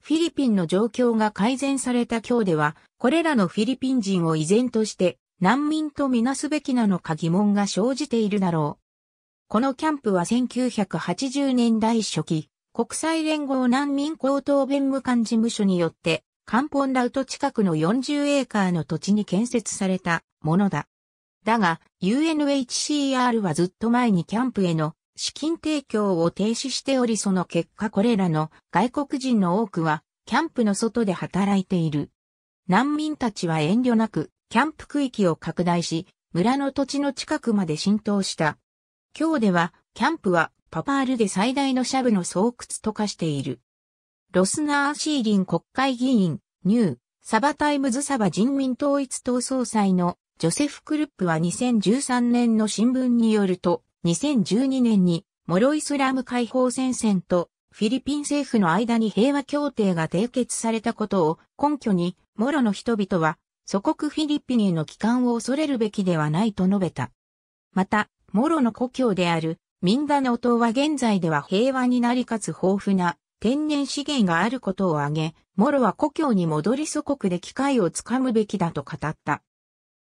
フィリピンの状況が改善された今日では、これらのフィリピン人を依然として難民とみなすべきなのか疑問が生じているだろう。このキャンプは1980年代初期、国際連合難民高等弁務官事務所によってカンポンラウト近くの40エーカーの土地に建設されたものだ。だが、UNHCR はずっと前にキャンプへの資金提供を停止しておりその結果これらの外国人の多くはキャンプの外で働いている。難民たちは遠慮なくキャンプ区域を拡大し、村の土地の近くまで浸透した。今日では、キャンプはパパールで最大のシャブの巣窟と化している。ロスナー・シーリン国会議員、ニュー、サバタイムズサバ人民統一党総裁のジョセフ・クルップは2013年の新聞によると、2012年にモロイスラム解放戦線とフィリピン政府の間に平和協定が締結されたことを根拠に、モロの人々は祖国フィリピンへの帰還を恐れるべきではないと述べた。また、モロの故郷であるミンダナオ島は現在では平和になりかつ豊富な天然資源があることを挙げ、モロは故郷に戻り祖国で機会をつかむべきだと語った。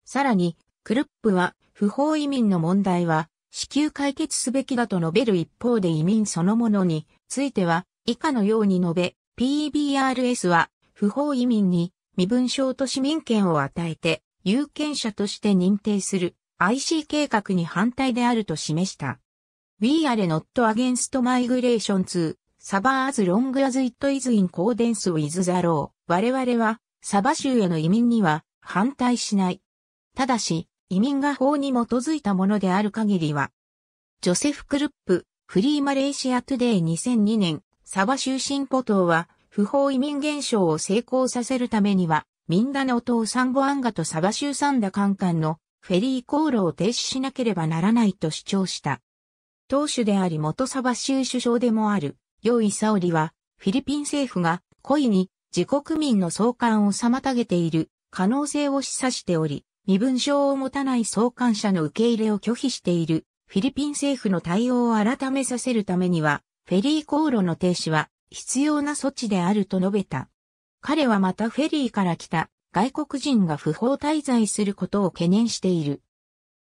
さらに、クルップは不法移民の問題は至急解決すべきだと述べる一方で移民そのものについては以下のように述べ、PBRS は不法移民に身分証と市民権を与えて有権者として認定する IC 計画に反対であると示した。We are not against migration to サバーズロングアズイットイズインコーデンスウィズザロー。我々は、サバ州への移民には反対しない。ただし、移民が法に基づいたものである限りは、ジョセフ・クルップ、フリーマレーシア・トゥデイ2002年、サバ州進歩党は、不法移民現象を成功させるためには、ミンダネオ島サンゴアンガとサバ州サンダカンカンのフェリー航路を停止しなければならないと主張した。党首であり元サバ州首相でもあるヨイサオリは、フィリピン政府が、故意に、自国民の送還を妨げている可能性を示唆しており、身分証を持たない送還者の受け入れを拒否しているフィリピン政府の対応を改めさせるためには、フェリー航路の停止は必要な措置であると述べた。彼はまたフェリーから来た外国人が不法滞在することを懸念している。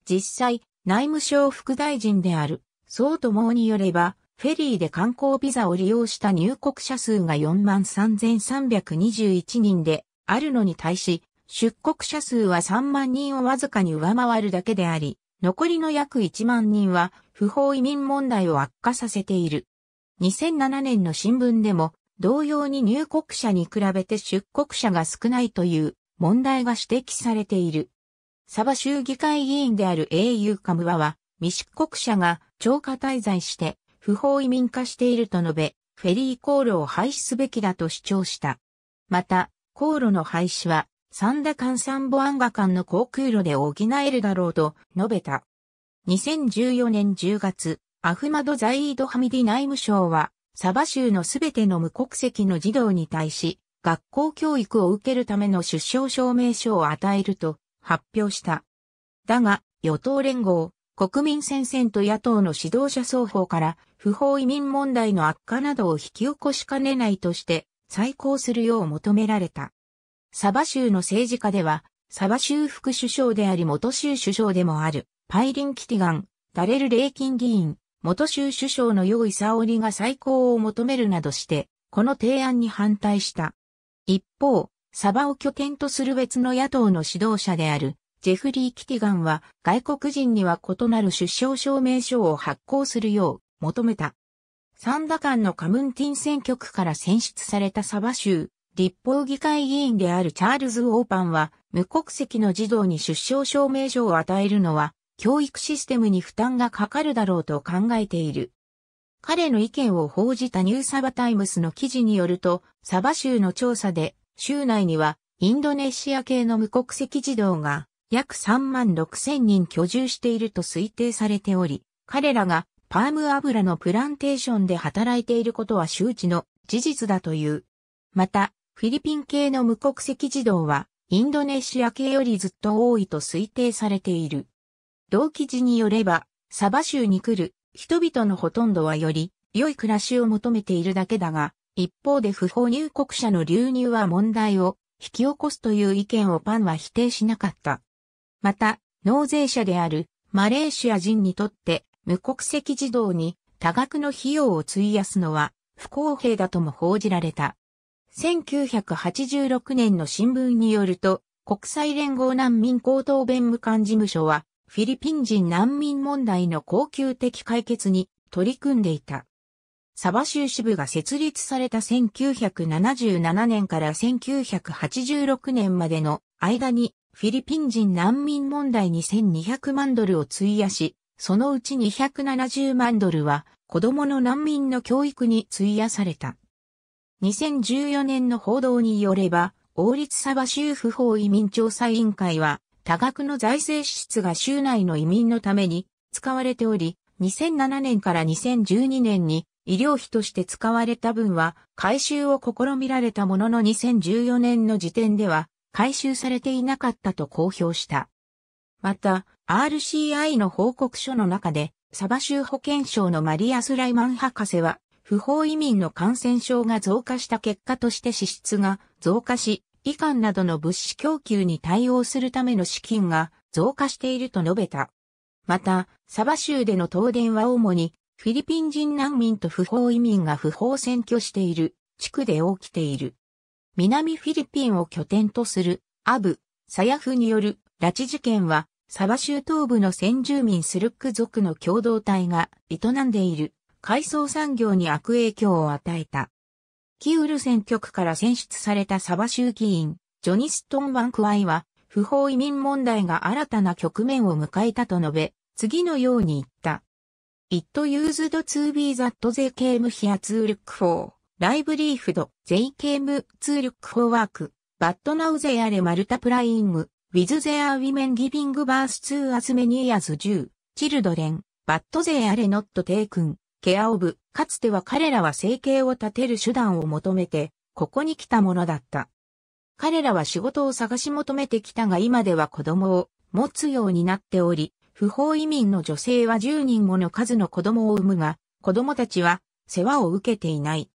実際、内務省副大臣である、総うともによれば、フェリーで観光ビザを利用した入国者数が43,321人であるのに対し、出国者数は3万人をわずかに上回るだけであり、残りの約1万人は不法移民問題を悪化させている。2007年の新聞でも同様に入国者に比べて出国者が少ないという問題が指摘されている。サバ州議会議員である英雄カムワは未出国者が超過滞在して不法移民化していると述べ、フェリー航路を廃止すべきだと主張した。また、航路の廃止は、サンダカンサンボアンガ間の航空路で補えるだろうと述べた。2014年10月、アフマド・ザイード・ハミディ内務省は、サバ州のすべての無国籍の児童に対し、学校教育を受けるための出生証明書を与えると発表した。だが、与党連合、国民戦線と野党の指導者双方から不法移民問題の悪化などを引き起こしかねないとして再考するよう求められた。サバ州の政治家では、サバ州副首相であり元州首相でもある、パイリン・キティガン、ダレル・レイキン議員、元州首相のイ・サ沙織が再考を求めるなどして、この提案に反対した。一方、サバを拠点とする別の野党の指導者である、ジェフリー・キティガンは外国人には異なる出生証明書を発行するよう求めた。サンダカンのカムンティン選挙区から選出されたサバ州、立法議会議員であるチャールズ・オーパンは、無国籍の児童に出生証明書を与えるのは、教育システムに負担がかかるだろうと考えている。彼の意見を報じたニューサバタイムスの記事によると、サバ州の調査で、州内にはインドネシア系の無国籍児童が約3万6千人居住していると推定されており、彼らがパーム油のプランテーションで働いていることは周知の事実だという。また、フィリピン系の無国籍児童は、インドネシア系よりずっと多いと推定されている。同記事によれば、サバ州に来る人々のほとんどはより良い暮らしを求めているだけだが、一方で不法入国者の流入は問題を引き起こすという意見をパンは否定しなかった。また、納税者であるマレーシア人にとって無国籍児童に多額の費用を費やすのは不公平だとも報じられた。1986年の新聞によると、国際連合難民高等弁務官事務所は、フィリピン人難民問題の恒久的解決に取り組んでいた。サバ州支部が設立された1977年から1986年までの間にフィリピン人難民問題に1200万ドルを費やし、そのうち270万ドルは子供の難民の教育に費やされた。2014年の報道によれば、王立サバ州府法移民調査委員会は、多額の財政支出が州内の移民のために使われており、2007年から2012年に医療費として使われた分は回収を試みられたものの2014年の時点では回収されていなかったと公表した。また、RCI の報告書の中で、サバ州保健省のマリアス・ライマン博士は、不法移民の感染症が増加した結果として支出が増加し、遺憾などの物資供給に対応するための資金が増加していると述べた。また、サバ州での東電は主に、フィリピン人難民と不法移民が不法占拠している地区で起きている。南フィリピンを拠点とするアブ・サヤフによる拉致事件は、サバ州東部の先住民スルック族の共同体が営んでいる海藻産業に悪影響を与えた。キウル選挙区から選出されたサバ州議員、ジョニストン・ワンクワイは、不法移民問題が新たな局面を迎えたと述べ、次のように言った。It used to be that they came here to look for ライブリーフド、ゼイケーム、ツールックフォーワーク、バットナウゼアレマルタプライング、ウィズゼアウィメンギビングバースツーアスメニエアズ10、チルドレン、バットゼアレノットテイクン、ケアオブ、かつては彼らは生計を立てる手段を求めて、ここに来たものだった。彼らは仕事を探し求めてきたが今では子供を持つようになっており、不法移民の女性は10人もの数の子供を産むが、子供たちは世話を受けていない。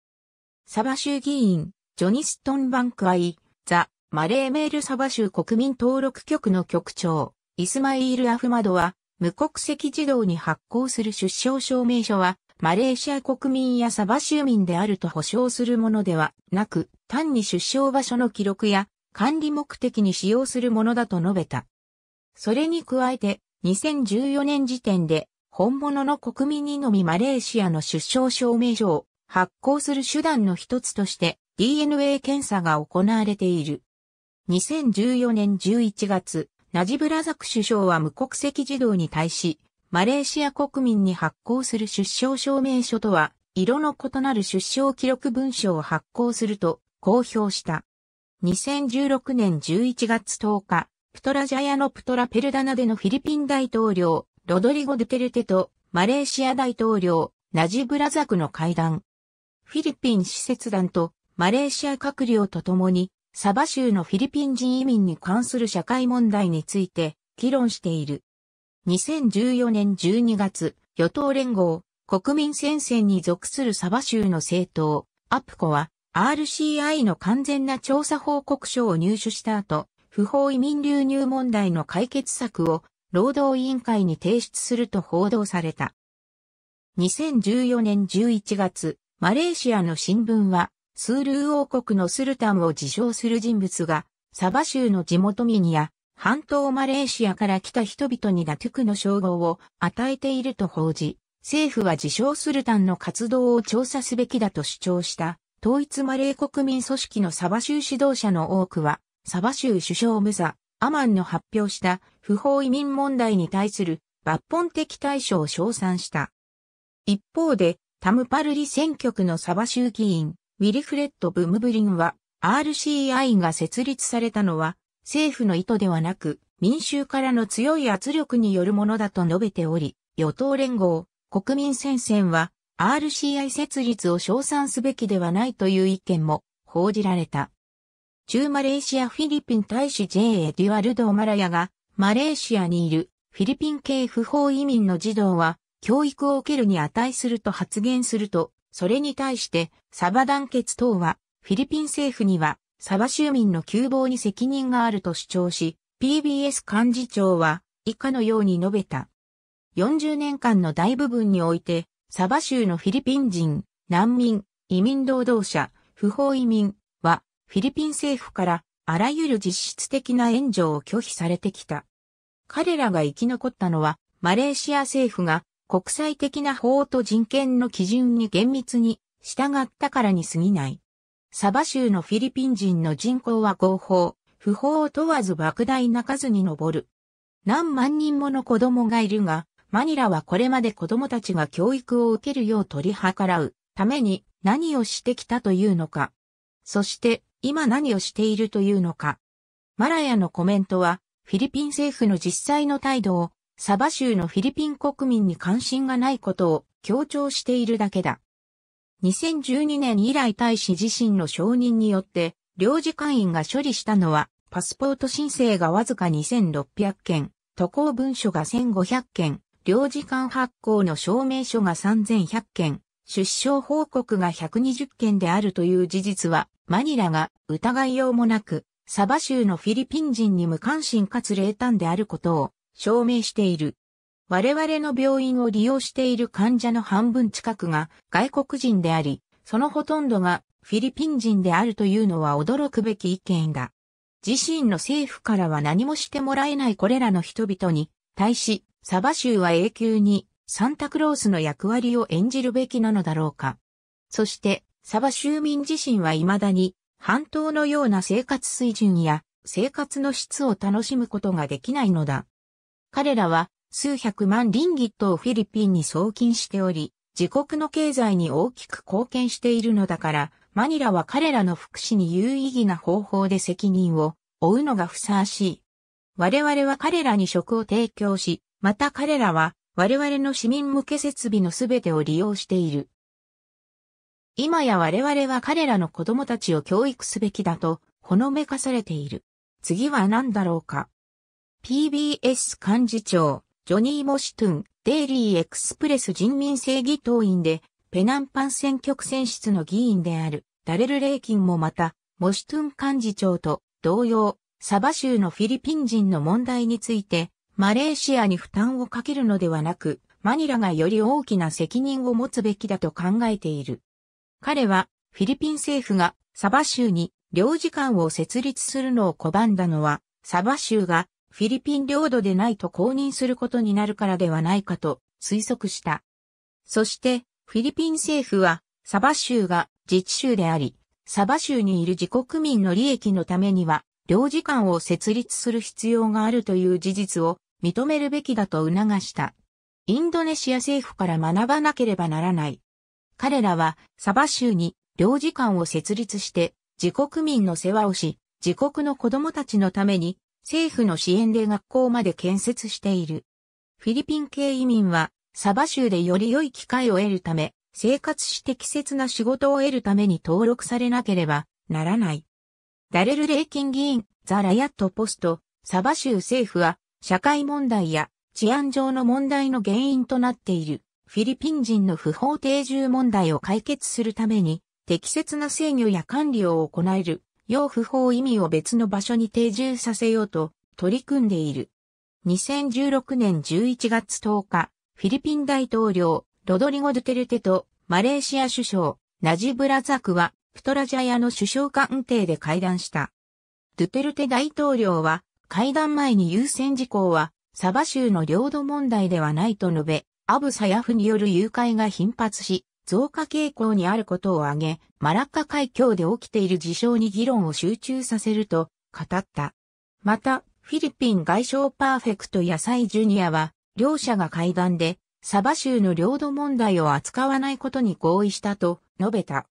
サバ州議員、ジョニストン・バンクアイ、ザ・マレーメールサバ州国民登録局の局長、イスマイール・アフマドは、無国籍児童に発行する出生証明書は、マレーシア国民やサバ州民であると保証するものではなく、単に出生場所の記録や管理目的に使用するものだと述べた。それに加えて、2014年時点で、本物の国民にのみマレーシアの出生証明書を発行する手段の一つとして DNA 検査が行われている。2014年11月、ナジブラザク首相は無国籍児童に対し、マレーシア国民に発行する出生証明書とは、色の異なる出生記録文書を発行すると公表した。2016年11月10日、プトラジャヤのプトラペルダナでのフィリピン大統領、ロドリゴ・ドゥテルテとマレーシア大統領、ナジブラザクの会談。フィリピン施設団とマレーシア閣僚と共に、サバ州のフィリピン人移民に関する社会問題について議論している。2014年12月、与党連合、国民戦線に属するサバ州の政党、アプコは、RCI の完全な調査報告書を入手した後、不法移民流入問題の解決策を労働委員会に提出すると報道された。2014年11月、マレーシアの新聞は、スールー王国のスルタンを自称する人物が、サバ州の地元民や、半島マレーシアから来た人々にナトゥクの称号を与えていると報じ、政府は自称スルタンの活動を調査すべきだと主張した、統一マレー国民組織のサバ州指導者の多くは、サバ州首相ムザ、アマンの発表した不法移民問題に対する抜本的対処を称賛した。一方で、タムパルリ選挙区のサバ州議員、ウィリフレッド・ブムブリンは、RCI が設立されたのは、政府の意図ではなく、民衆からの強い圧力によるものだと述べており、与党連合、国民戦線は、RCI 設立を称賛すべきではないという意見も報じられた。中マレーシアフィリピン大使 J.A. デュアルド・マラヤが、マレーシアにいるフィリピン系不法移民の児童は、教育を受けるに値すると発言すると、それに対して、サバ団結等は、フィリピン政府には、サバ州民の窮乏に責任があると主張し、PBS 幹事長は、以下のように述べた。40年間の大部分において、サバ州のフィリピン人、難民、移民労働者、不法移民は、フィリピン政府から、あらゆる実質的な援助を拒否されてきた。彼らが生き残ったのは、マレーシア政府が国際的な法と人権の基準に厳密に従ったからに過ぎない。サバ州のフィリピン人の人口は合法、不法を問わず莫大な数に上る。何万人もの子供がいるが、マニラはこれまで子供たちが教育を受けるよう取り計らうために何をしてきたというのか。そして今何をしているというのか。マラヤのコメントはフィリピン政府の実際の態度をサバ州のフィリピン国民に関心がないことを強調しているだけだ。2012年以来大使自身の承認によって、領事館員が処理したのは、パスポート申請がわずか2600件、渡航文書が1500件、領事館発行の証明書が3100件、出生報告が120件であるという事実は、マニラが疑いようもなく、サバ州のフィリピン人に無関心かつ冷淡であることを証明している。我々の病院を利用している患者の半分近くが外国人であり、そのほとんどがフィリピン人であるというのは驚くべき意見だ。自身の政府からは何もしてもらえないこれらの人々に対し、サバ州は永久にサンタクロースの役割を演じるべきなのだろうか。そして、サバ州民自身は未だに半島のような生活水準や生活の質を楽しむことができないのだ。彼らは数百万リンギットをフィリピンに送金しており、自国の経済に大きく貢献しているのだから、マニラは彼らの福祉に有意義な方法で責任を負うのがふさわしい。我々は彼らに食を提供し、また彼らは我々の市民向け設備のすべてを利用している。今や我々は彼らの子供たちを教育すべきだと、ほのめかされている。次は何だろうか。PBS 幹事長、ジョニー・モシトゥン、デイリー・エクスプレス人民正義党員で、ペナンパン選挙区選出の議員である、ダレル・レイキンもまた、モシュトゥン幹事長と同様、サバ州のフィリピン人の問題について、マレーシアに負担をかけるのではなく、マニラがより大きな責任を持つべきだと考えている。彼は、フィリピン政府がサバ州に領事館を設立するのを拒んだのは、サバ州がフィリピン領土でないと公認することになるからではないかと推測した。そして、フィリピン政府は、サバ州が自治州であり、サバ州にいる自国民の利益のためには、領事館を設立する必要があるという事実を認めるべきだと促した。インドネシア政府から学ばなければならない。彼らはサバ州に領事館を設立して自国民の世話をし、自国の子供たちのために政府の支援で学校まで建設している。フィリピン系移民は、サバ州でより良い機会を得るため、生活し適切な仕事を得るために登録されなければならない。ダレル・レイキン議員、ザ・ラヤット・ポスト、サバ州政府は、社会問題や治安上の問題の原因となっている、フィリピン人の不法定住問題を解決するために、適切な制御や管理を行える要不法移民を別の場所に定住させようと取り組んでいる。2016年11月10日、フィリピン大統領、ロドリゴ・ドゥテルテとマレーシア首相、ナジブラザクは、プトラジャヤの首相官邸で会談した。ドゥテルテ大統領は、会談前に優先事項は、サバ州の領土問題ではないと述べ、アブ・サヤフによる誘拐が頻発し、増加傾向にあることを挙げ、マラッカ海峡で起きている事象に議論を集中させると語った。また、フィリピン外相パーフェクトやサイ・ジュニアは、両者が会談で、サバ州の領土問題を扱わないことに合意したと述べた。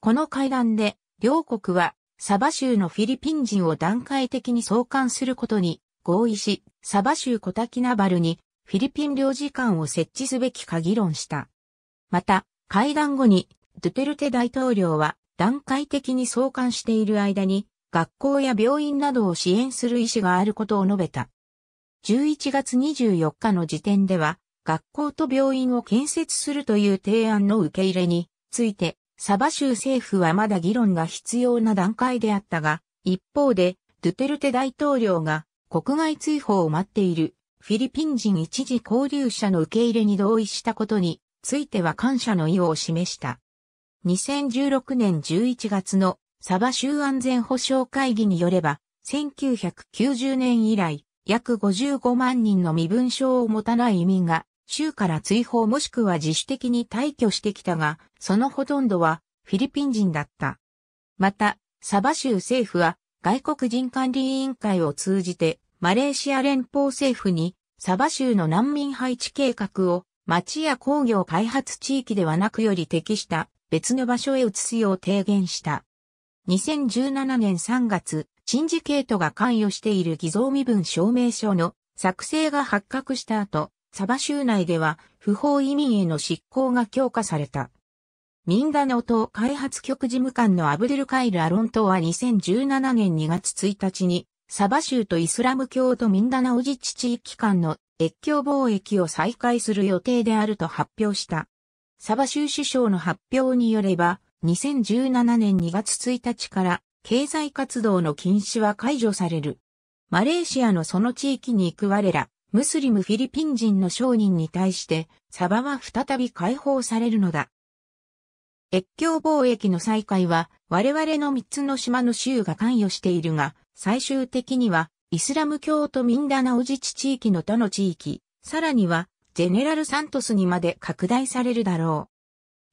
この会談で、両国は、サバ州のフィリピン人を段階的に送還することに合意し、サバ州コタキナバルにフィリピン領事館を設置すべきか議論した。また、会談後に、ドゥテルテ大統領は段階的に送還している間に、学校や病院などを支援する意思があることを述べた。11月24日の時点では、学校と病院を建設するという提案の受け入れについて、サバ州政府はまだ議論が必要な段階であったが、一方で、ドゥテルテ大統領が国外追放を待っているフィリピン人一時交流者の受け入れに同意したことについては感謝の意を示した。2016年11月のサバ州安全保障会議によれば、1990年以来、約55万人の身分証を持たない移民が、州から追放もしくは自主的に退去してきたが、そのほとんどはフィリピン人だった。また、サバ州政府は外国人管理委員会を通じてマレーシア連邦政府にサバ州の難民配置計画を町や工業開発地域ではなくより適した別の場所へ移すよう提言した。2017年3月、陳ンジケートが関与している偽造身分証明書の作成が発覚した後、サバ州内では不法移民への執行が強化された。ミンダナオ島開発局事務官のアブデルカイル・アロン島は2017年2月1日に、サバ州とイスラム教とミンダナオ自治地域間の越境貿易を再開する予定であると発表した。サバ州首相の発表によれば、2017年2月1日から経済活動の禁止は解除される。マレーシアのその地域に行く我ら、ムスリムフィリピン人の商人に対して、サバは再び解放されるのだ。越境貿易の再開は、我々の3つの島の州が関与しているが、最終的にはイスラム教徒ミンダナオ自治地域の他の地域、さらには、ジェネラルサントスにまで拡大されるだろ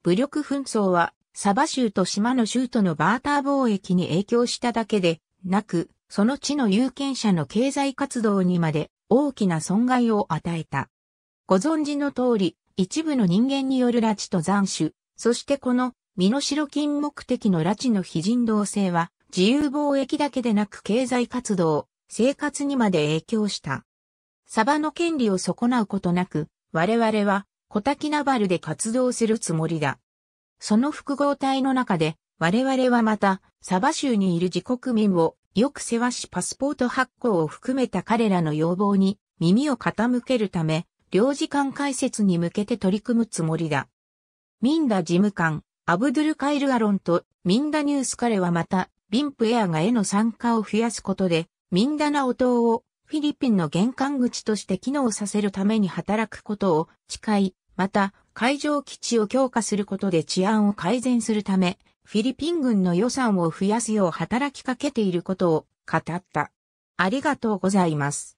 う。武力紛争は、サバ州と島の州とのバーター貿易に影響しただけで、なく、その地の有権者の経済活動にまで大きな損害を与えた。ご存知の通り、一部の人間による拉致と残首、そしてこの身代金目的の拉致の非人道性は、自由貿易だけでなく経済活動、生活にまで影響した。サバの権利を損なうことなく、我々は、小滝ナバルで活動するつもりだ。その複合体の中で、我々はまた、サバ州にいる自国民を、よく世話しパスポート発行を含めた彼らの要望に、耳を傾けるため、領事館開設に向けて取り組むつもりだ。ミンダ事務官、アブドゥル・カイル・アロンとミンダニュース彼はまた、ビンプエアガへの参加を増やすことで、ミンダナオ島をフィリピンの玄関口として機能させるために働くことを誓い、また海上基地を強化することで治安を改善するため、フィリピン軍の予算を増やすよう働きかけていることを語った。ありがとうございます。